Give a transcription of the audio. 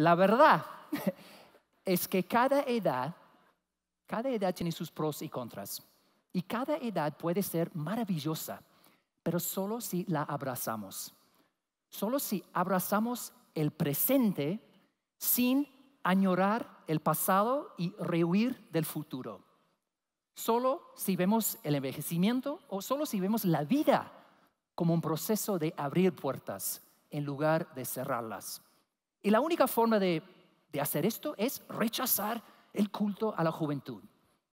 La verdad es que cada edad, cada edad tiene sus pros y contras. Y cada edad puede ser maravillosa, pero solo si la abrazamos. Solo si abrazamos el presente sin añorar el pasado y rehuir del futuro. Solo si vemos el envejecimiento o solo si vemos la vida como un proceso de abrir puertas en lugar de cerrarlas. Y la única forma de, hacer esto es rechazar el culto a la juventud.